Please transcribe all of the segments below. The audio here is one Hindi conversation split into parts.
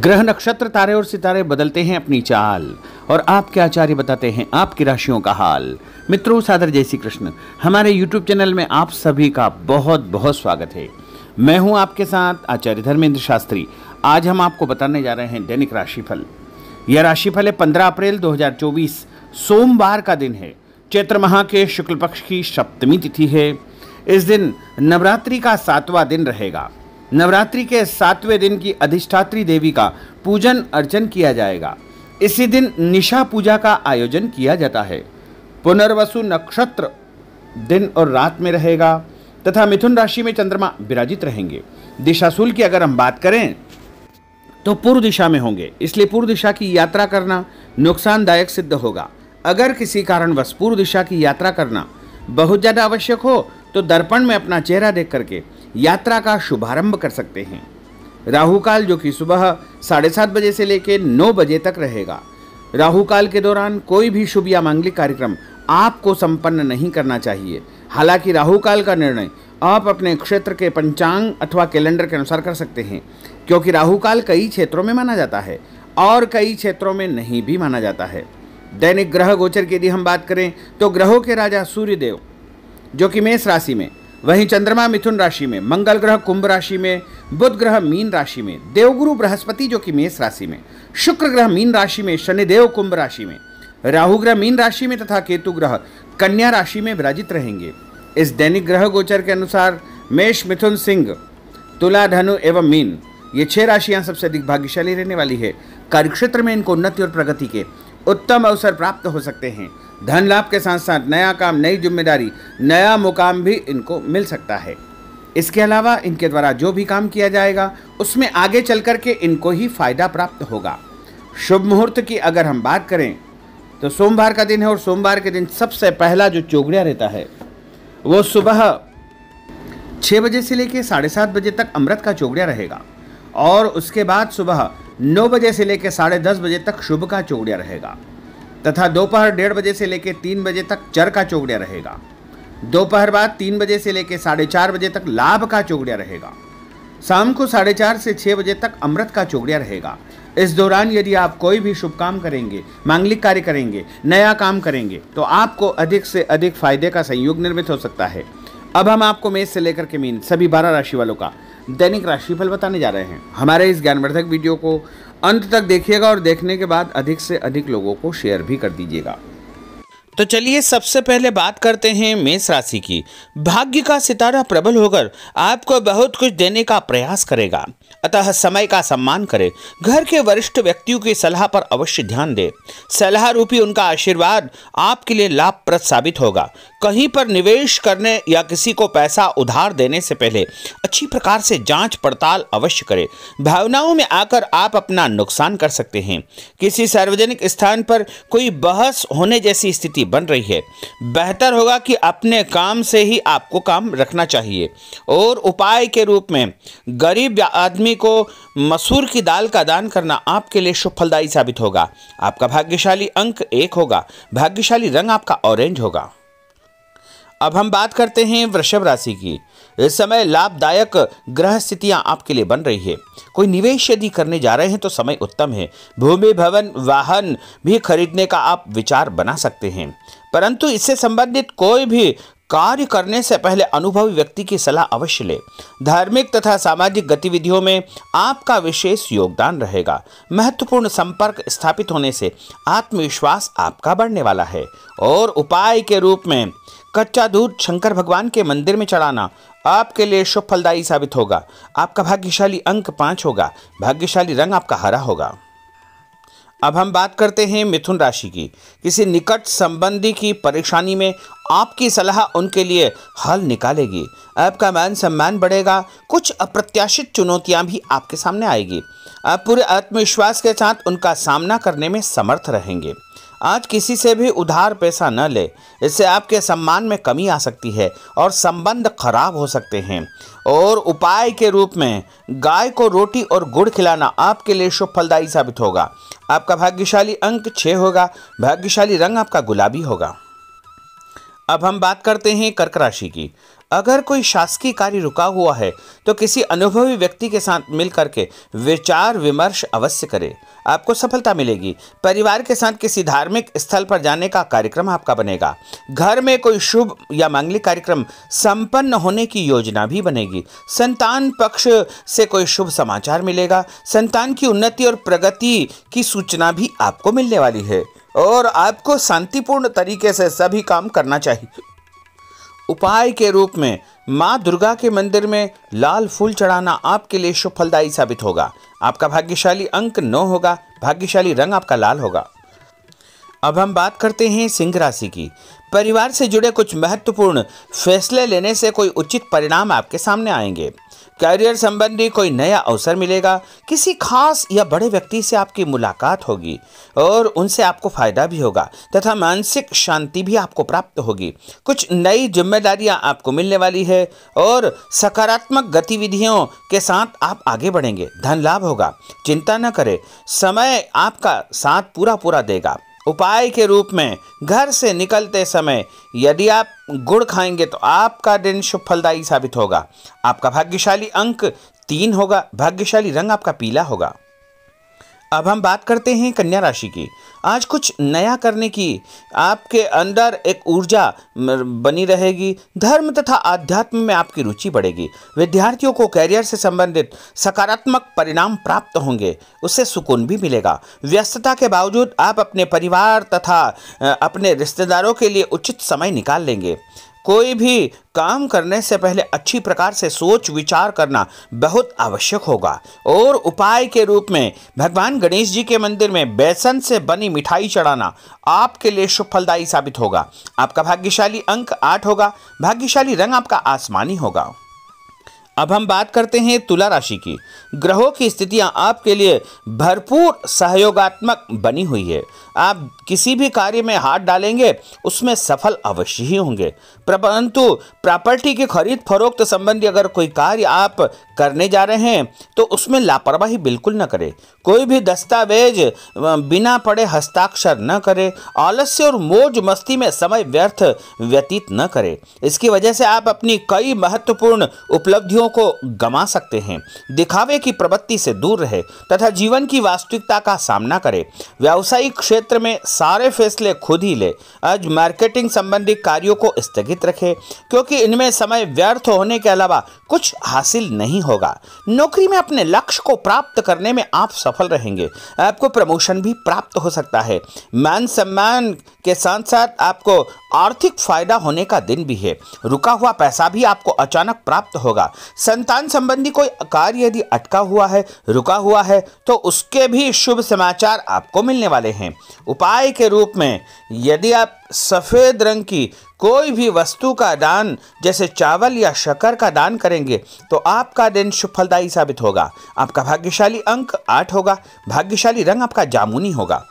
ग्रह नक्षत्र तारे और सितारे बदलते हैं अपनी चाल और आपके आचार्य बताते हैं आपकी राशियों का हाल मित्रों सादर जय श्री कृष्ण हमारे यूट्यूब चैनल में आप सभी का बहुत बहुत स्वागत है मैं हूं आपके साथ आचार्य धर्मेंद्र शास्त्री आज हम आपको बताने जा रहे हैं दैनिक राशिफल यह राशिफल है पंद्रह अप्रैल दो सोमवार का दिन है चैत्र माह के शुक्ल पक्ष की सप्तमी तिथि है इस दिन नवरात्रि का सातवां दिन रहेगा नवरात्रि के सातवें दिन की अधिष्ठात्री देवी का पूजन अर्चन किया जाएगा इसी दिन निशा पूजा का आयोजन किया जाता है पुनर्वसु नक्षत्र दिन और रात में रहेगा तथा मिथुन राशि में चंद्रमा विराजित रहेंगे दिशाशूल की अगर हम बात करें तो पूर्व दिशा में होंगे इसलिए पूर्व दिशा की यात्रा करना नुकसानदायक सिद्ध होगा अगर किसी कारणवश पूर्व दिशा की यात्रा करना बहुत ज़्यादा आवश्यक हो तो दर्पण में अपना चेहरा देख करके यात्रा का शुभारंभ कर सकते हैं राहु काल जो कि सुबह साढ़े सात बजे से लेकर नौ बजे तक रहेगा राहु काल के दौरान कोई भी शुभ या मांगलिक कार्यक्रम आपको संपन्न नहीं करना चाहिए हालांकि राहु काल का निर्णय आप अपने क्षेत्र के पंचांग अथवा कैलेंडर के अनुसार कर सकते हैं क्योंकि राहु काल कई क्षेत्रों में माना जाता है और कई क्षेत्रों में नहीं भी माना जाता है दैनिक ग्रह गोचर की यदि हम बात करें तो ग्रहों के राजा सूर्यदेव जो कि मेष राशि में वहीं चंद्रमा मिथुन राशि में मंगल ग्रह कुंभ राशि में बुध ग्रह मीन राशि में देवगुरु बृहस्पति जो कि मेष राशि में शुक्र ग्रह मीन राशि में शनिदेव कुंभ राशि में राहु ग्रह मीन राशि में तथा केतु ग्रह कन्या राशि में विराजित रहेंगे इस दैनिक ग्रह गोचर के अनुसार मेष मिथुन सिंह तुला धनु एवं मीन ये छह राशियां सबसे अधिक भाग्यशाली रहने वाली है कार्यक्षेत्र में इनको उन्नति और प्रगति के उत्तम अवसर प्राप्त हो सकते हैं धन लाभ के साथ साथ नया काम नई जिम्मेदारी नया मुकाम भी इनको मिल सकता है इसके अलावा इनके द्वारा जो भी काम किया जाएगा उसमें आगे चल कर के इनको ही फायदा प्राप्त होगा शुभ मुहूर्त की अगर हम बात करें तो सोमवार का दिन है और सोमवार के दिन सबसे पहला जो चोगड़िया रहता है वो सुबह छः बजे से लेकर साढ़े सात बजे तक अमृत का चोगड़िया रहेगा और उसके बाद सुबह नौ बजे से लेकर साढ़े दस बजे तक शुभ का चौगड़िया रहेगा तथा दोपहर डेढ़ बजे से लेकर तीन बजे तक चर का चौगड़िया रहेगा दोपहर बाद तीन बजे से लेकर साढ़े चार बजे तक लाभ का चौगड़िया रहेगा शाम को साढ़े चार से छः बजे तक अमृत का चौगड़िया रहेगा इस दौरान यदि आप कोई भी शुभ काम करेंगे मांगलिक कार्य करेंगे नया काम करेंगे तो आपको अधिक से अधिक फायदे का संयोग निर्मित हो सकता है अब हम आपको मेज से लेकर के मीन सभी बारह राशि वालों का दैनिक राशिफल बताने जा रहे हैं हमारे इस ज्ञानवर्धक वीडियो को अंत तक देखिएगा और देखने के बाद अधिक से अधिक लोगों को शेयर भी कर दीजिएगा तो चलिए सबसे पहले बात करते हैं मेष राशि की भाग्य का सितारा प्रबल होकर आपको बहुत कुछ देने का प्रयास करेगा अतः समय का सम्मान करें घर के वरिष्ठ व्यक्तियों की सलाह पर अवश्य ध्यान दें सलाह रूपी उनका आशीर्वाद आपके लिए लाभप्रद साबित होगा कहीं पर निवेश करने या किसी को पैसा उधार देने से पहले अच्छी प्रकार से जांच पड़ताल अवश्य करें भावनाओं में आकर आप अपना नुकसान कर सकते हैं किसी सार्वजनिक स्थान पर कोई बहस होने जैसी स्थिति बन रही है बेहतर होगा कि अपने काम से ही आपको काम रखना चाहिए और उपाय के रूप में गरीब आदमी आदमी को मसूर की दाल का दान करना आपके लिए शुभ फलदायी साबित होगा आपका भाग्यशाली अंक एक होगा भाग्यशाली रंग आपका ऑरेंज होगा अब हम बात करते हैं वृषभ राशि की इस समय लाभदायक ग्रह स्थितियां आपके लिए बन रही है कोई निवेश यदि करने जा रहे हैं तो समय उत्तम है भूमि भवन वाहन भी खरीदने का आप विचार बना सकते हैं परंतु इससे संबंधित कोई भी कार्य करने से पहले अनुभवी व्यक्ति की सलाह अवश्य ले धार्मिक तथा सामाजिक गतिविधियों में आपका विशेष योगदान रहेगा महत्वपूर्ण संपर्क स्थापित होने से आत्मविश्वास आपका बढ़ने वाला है और उपाय के रूप में कच्चा दूध शंकर भगवान के मंदिर में चढ़ाना आपके लिए शुभ फलदायी साबित होगा आपका भाग्यशाली अंक पाँच होगा भाग्यशाली रंग आपका हरा होगा अब हम बात करते हैं मिथुन राशि की किसी निकट संबंधी की परेशानी में आपकी सलाह उनके लिए हल निकालेगी आपका मान सम्मान बढ़ेगा कुछ अप्रत्याशित चुनौतियां भी आपके सामने आएगी आप पूरे आत्मविश्वास के साथ उनका सामना करने में समर्थ रहेंगे आज किसी से भी उधार पैसा न ले इससे आपके सम्मान में कमी आ सकती है और संबंध खराब हो सकते हैं और उपाय के रूप में गाय को रोटी और गुड़ खिलाना आपके लिए शुभ फलदायी साबित होगा आपका भाग्यशाली अंक छः होगा भाग्यशाली रंग आपका गुलाबी होगा अब हम बात करते हैं कर्क राशि की अगर कोई शासकीय कार्य रुका हुआ है तो किसी अनुभवी व्यक्ति के साथ मिल करके विचार विमर्श अवश्य करें आपको सफलता मिलेगी परिवार के साथ किसी धार्मिक स्थल पर जाने का कार्यक्रम आपका बनेगा घर में कोई शुभ या मांगलिक कार्यक्रम संपन्न होने की योजना भी बनेगी संतान पक्ष से कोई शुभ समाचार मिलेगा संतान की उन्नति और प्रगति की सूचना भी आपको मिलने वाली है और आपको शांतिपूर्ण तरीके से सभी काम करना चाहिए उपाय के रूप में माँ दुर्गा के मंदिर में लाल फूल चढ़ाना आपके लिए शुभ फलदायी साबित होगा आपका भाग्यशाली अंक नौ होगा भाग्यशाली रंग आपका लाल होगा अब हम बात करते हैं सिंह राशि की परिवार से जुड़े कुछ महत्वपूर्ण फैसले लेने से कोई उचित परिणाम आपके सामने आएंगे कैरियर संबंधी कोई नया अवसर मिलेगा किसी खास या बड़े व्यक्ति से आपकी मुलाकात होगी और उनसे आपको फ़ायदा भी होगा तथा मानसिक शांति भी आपको प्राप्त होगी कुछ नई जिम्मेदारियां आपको मिलने वाली है और सकारात्मक गतिविधियों के साथ आप आगे बढ़ेंगे धन लाभ होगा चिंता न करें समय आपका साथ पूरा पूरा देगा उपाय के रूप में घर से निकलते समय यदि आप गुड़ खाएंगे तो आपका दिन शुभ फलदायी साबित होगा आपका भाग्यशाली अंक तीन होगा भाग्यशाली रंग आपका पीला होगा अब हम बात करते हैं कन्या राशि की आज कुछ नया करने की आपके अंदर एक ऊर्जा बनी रहेगी धर्म तथा आध्यात्म में आपकी रुचि बढ़ेगी विद्यार्थियों को कैरियर से संबंधित सकारात्मक परिणाम प्राप्त होंगे उससे सुकून भी मिलेगा व्यस्तता के बावजूद आप अपने परिवार तथा अपने रिश्तेदारों के लिए उचित समय निकाल लेंगे कोई भी काम करने से पहले अच्छी प्रकार से सोच विचार करना बहुत आवश्यक होगा और उपाय के रूप में भगवान गणेश जी के मंदिर में बेसन से बनी मिठाई चढ़ाना आपके लिए शुभ फलदायी साबित होगा आपका भाग्यशाली अंक आठ होगा भाग्यशाली रंग आपका आसमानी होगा अब हम बात करते हैं तुला राशि की ग्रहों की स्थितियां आपके लिए भरपूर सहयोगात्मक बनी हुई है आप किसी भी कार्य में हाथ डालेंगे उसमें सफल अवश्य ही होंगे परंतु प्रॉपर्टी की खरीद फरोख्त संबंधी अगर कोई कार्य आप करने जा रहे हैं तो उसमें लापरवाही बिल्कुल न करें कोई भी दस्तावेज बिना पड़े हस्ताक्षर न करें आलस्य और मौज मस्ती में समय व्यर्थ व्यतीत न करें इसकी वजह से आप अपनी कई महत्वपूर्ण उपलब्धियों को गंवा सकते हैं दिखावे की प्रवृत्ति से दूर रहे तथा जीवन की वास्तविकता का सामना करें व्यावसायिक क्षेत्र क्षेत्र में सारे फैसले खुद ही ले आज मार्केटिंग संबंधी कार्यों को स्थगित रखें क्योंकि इनमें समय व्यर्थ होने के अलावा कुछ हासिल नहीं होगा नौकरी में अपने लक्ष्य को प्राप्त करने में आप सफल रहेंगे आपको प्रमोशन भी प्राप्त हो सकता है मान सम्मान के साथ साथ आपको आर्थिक फायदा होने का दिन भी है रुका हुआ पैसा भी आपको अचानक प्राप्त होगा संतान संबंधी कोई कार्य यदि अटका हुआ है रुका हुआ है तो उसके भी शुभ समाचार आपको मिलने वाले हैं उपाय के रूप में यदि आप सफ़ेद रंग की कोई भी वस्तु का दान जैसे चावल या शकर का दान करेंगे तो आपका दिन सुफलदायी साबित होगा आपका भाग्यशाली अंक आठ होगा भाग्यशाली रंग आपका जामुनी होगा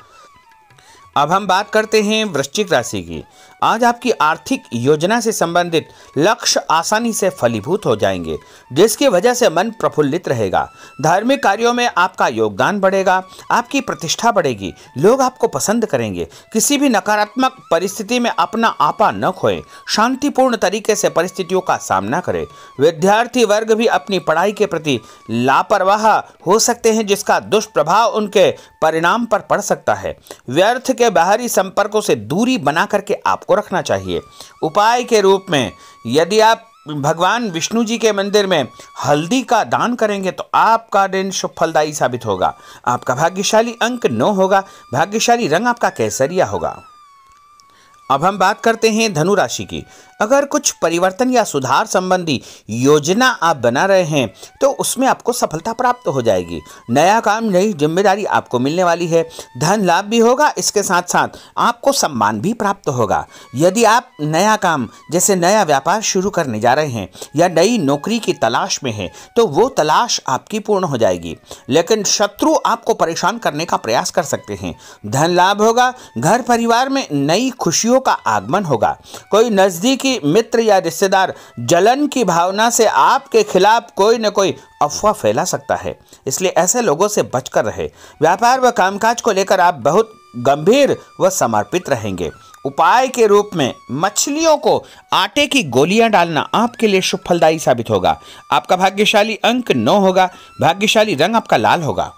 अब हम बात करते हैं वृश्चिक राशि की आज आपकी आर्थिक योजना से संबंधित लक्ष्य आसानी से फलीभूत हो जाएंगे जिसकी वजह से मन प्रफुल्लित रहेगा धार्मिक कार्यों में आपका योगदान बढ़ेगा आपकी प्रतिष्ठा बढ़ेगी लोग आपको पसंद करेंगे किसी भी नकारात्मक परिस्थिति में अपना आपा न खोए शांतिपूर्ण तरीके से परिस्थितियों का सामना करें विद्यार्थी वर्ग भी अपनी पढ़ाई के प्रति लापरवाह हो सकते हैं जिसका दुष्प्रभाव उनके परिणाम पर पड़ सकता है व्यर्थ के बाहरी संपर्कों से दूरी बना करके आपको आपको रखना चाहिए उपाय के रूप में यदि आप भगवान विष्णु जी के मंदिर में हल्दी का दान करेंगे तो आपका दिन शुभ फलदायी साबित होगा आपका भाग्यशाली अंक नौ होगा भाग्यशाली रंग आपका कैसरिया होगा अब हम बात करते हैं धनु राशि की अगर कुछ परिवर्तन या सुधार संबंधी योजना आप बना रहे हैं तो उसमें आपको सफलता प्राप्त हो जाएगी नया काम नई जिम्मेदारी आपको मिलने वाली है धन लाभ भी होगा इसके साथ साथ आपको सम्मान भी प्राप्त होगा यदि आप नया काम जैसे नया व्यापार शुरू करने जा रहे हैं या नई नौकरी की तलाश में है तो वो तलाश आपकी पूर्ण हो जाएगी लेकिन शत्रु आपको परेशान करने का प्रयास कर सकते हैं धन लाभ होगा घर परिवार में नई खुशियों का आगमन होगा कोई नज़दीकी मित्र या रिश्तेदार जलन की भावना से आपके खिलाफ कोई न कोई अफवाह फैला सकता है इसलिए ऐसे लोगों से बचकर रहे व्यापार व कामकाज को लेकर आप बहुत गंभीर व समर्पित रहेंगे उपाय के रूप में मछलियों को आटे की गोलियां डालना आपके लिए शुभ फलदायी साबित होगा आपका भाग्यशाली अंक नौ होगा भाग्यशाली रंग आपका लाल होगा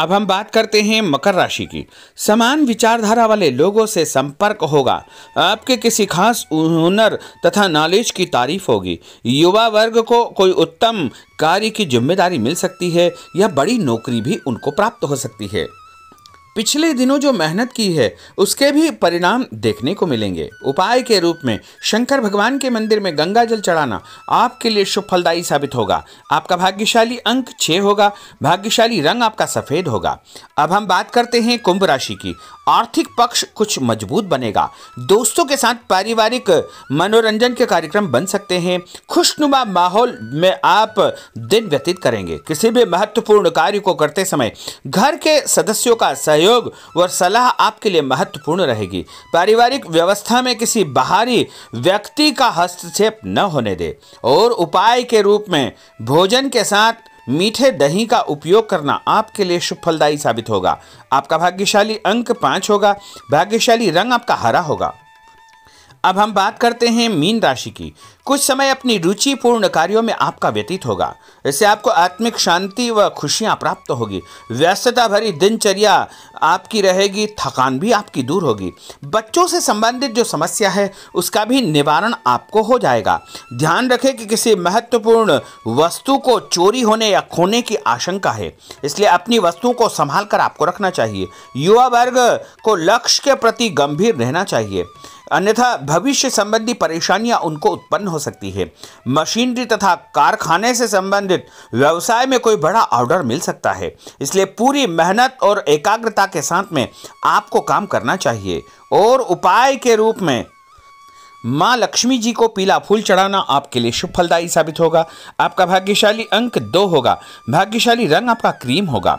अब हम बात करते हैं मकर राशि की समान विचारधारा वाले लोगों से संपर्क होगा आपके किसी खास हुनर तथा नॉलेज की तारीफ होगी युवा वर्ग को कोई उत्तम कार्य की जिम्मेदारी मिल सकती है या बड़ी नौकरी भी उनको प्राप्त हो सकती है पिछले दिनों जो मेहनत की है उसके भी परिणाम देखने को मिलेंगे उपाय के रूप में शंकर भगवान के मंदिर में गंगा जल चढ़ाना आपके लिए शुभ फलदायी साबित होगा आपका भाग्यशाली अंक छः होगा भाग्यशाली रंग आपका सफ़ेद होगा अब हम बात करते हैं कुंभ राशि की आर्थिक पक्ष कुछ मजबूत बनेगा दोस्तों के साथ पारिवारिक मनोरंजन के कार्यक्रम बन सकते हैं खुशनुमा माहौल में आप दिन व्यतीत करेंगे किसी भी महत्वपूर्ण कार्य को करते समय घर के सदस्यों का सहयोग व सलाह आपके लिए महत्वपूर्ण रहेगी पारिवारिक व्यवस्था में किसी बाहरी व्यक्ति का हस्तक्षेप न होने दे और उपाय के रूप में भोजन के साथ मीठे दही का उपयोग करना आपके लिए शुभ फलदायी साबित होगा आपका भाग्यशाली अंक पाँच होगा भाग्यशाली रंग आपका हरा होगा अब हम बात करते हैं मीन राशि की कुछ समय अपनी रुचिपूर्ण कार्यों में आपका व्यतीत होगा इससे आपको आत्मिक शांति व खुशियां प्राप्त होगी व्यस्तता भरी दिनचर्या आपकी रहेगी थकान भी आपकी दूर होगी बच्चों से संबंधित जो समस्या है उसका भी निवारण आपको हो जाएगा ध्यान रखें कि किसी महत्वपूर्ण वस्तु को चोरी होने या खोने की आशंका है इसलिए अपनी वस्तुओं को संभाल कर आपको रखना चाहिए युवा वर्ग को लक्ष्य के प्रति गंभीर रहना चाहिए अन्यथा भविष्य संबंधी परेशानियां उनको उत्पन्न हो सकती है मशीनरी तथा कारखाने से संबंधित व्यवसाय में कोई बड़ा ऑर्डर मिल सकता है इसलिए पूरी मेहनत और एकाग्रता के साथ में आपको काम करना चाहिए और उपाय के रूप में माँ लक्ष्मी जी को पीला फूल चढ़ाना आपके लिए शुभ फलदायी साबित होगा आपका भाग्यशाली अंक दो होगा भाग्यशाली रंग आपका क्रीम होगा